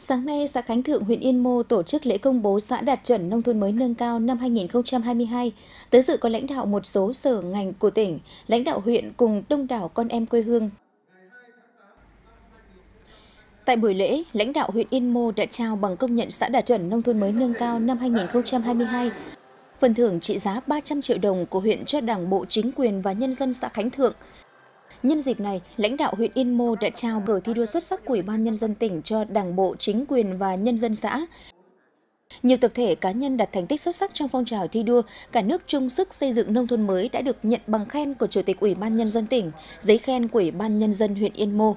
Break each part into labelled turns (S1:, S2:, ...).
S1: Sáng nay, xã Khánh Thượng, huyện Yên Mô tổ chức lễ công bố xã đạt chuẩn nông thôn mới nâng cao năm 2022. Tới dự có lãnh đạo một số sở ngành của tỉnh, lãnh đạo huyện cùng đông đảo con em quê hương. Tại buổi lễ, lãnh đạo huyện Yên Mô đã trao bằng công nhận xã đạt chuẩn nông thôn mới nâng cao năm 2022. Phần thưởng trị giá 300 triệu đồng của huyện cho Đảng bộ chính quyền và nhân dân xã Khánh Thượng, Nhân dịp này, lãnh đạo huyện Yên Mô đã trao cờ thi đua xuất sắc của Ủy ban Nhân dân tỉnh cho Đảng bộ, chính quyền và nhân dân xã. Nhiều tập thể cá nhân đạt thành tích xuất sắc trong phong trào thi đua, cả nước chung sức xây dựng nông thôn mới đã được nhận bằng khen của Chủ tịch Ủy ban Nhân dân tỉnh, giấy khen của Ủy ban Nhân dân huyện Yên Mô.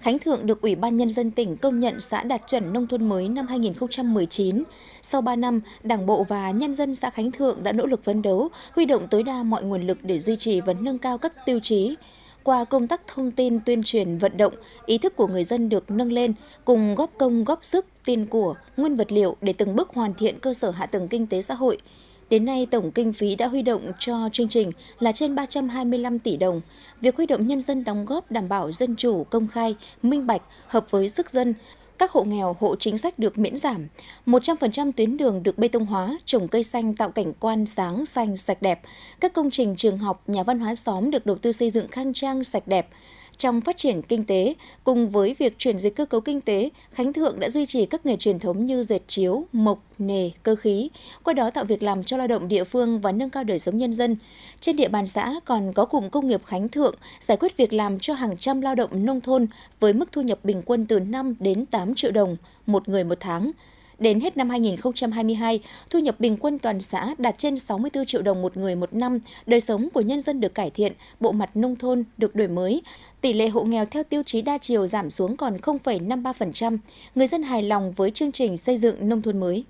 S1: Khánh Thượng được Ủy ban Nhân dân tỉnh công nhận xã đạt chuẩn nông thôn mới năm 2019. Sau 3 năm, Đảng bộ và nhân dân xã Khánh Thượng đã nỗ lực phấn đấu, huy động tối đa mọi nguồn lực để duy trì và nâng cao các tiêu chí. Qua công tác thông tin tuyên truyền vận động, ý thức của người dân được nâng lên, cùng góp công góp sức, tiền của, nguyên vật liệu để từng bước hoàn thiện cơ sở hạ tầng kinh tế xã hội, Đến nay, tổng kinh phí đã huy động cho chương trình là trên 325 tỷ đồng. Việc huy động nhân dân đóng góp đảm bảo dân chủ, công khai, minh bạch, hợp với sức dân, các hộ nghèo, hộ chính sách được miễn giảm, 100% tuyến đường được bê tông hóa, trồng cây xanh tạo cảnh quan sáng, xanh, sạch đẹp, các công trình trường học, nhà văn hóa xóm được đầu tư xây dựng khang trang, sạch đẹp, trong phát triển kinh tế. Cùng với việc chuyển dịch cơ cấu kinh tế, Khánh Thượng đã duy trì các nghề truyền thống như dệt chiếu, mộc, nề cơ khí, qua đó tạo việc làm cho lao động địa phương và nâng cao đời sống nhân dân. Trên địa bàn xã còn có cụm công nghiệp Khánh Thượng giải quyết việc làm cho hàng trăm lao động nông thôn với mức thu nhập bình quân từ 5 đến 8 triệu đồng một người một tháng. Đến hết năm 2022, thu nhập bình quân toàn xã đạt trên 64 triệu đồng một người một năm, đời sống của nhân dân được cải thiện, bộ mặt nông thôn được đổi mới, tỷ lệ hộ nghèo theo tiêu chí đa chiều giảm xuống còn 0,53%. Người dân hài lòng với chương trình xây dựng nông thôn mới.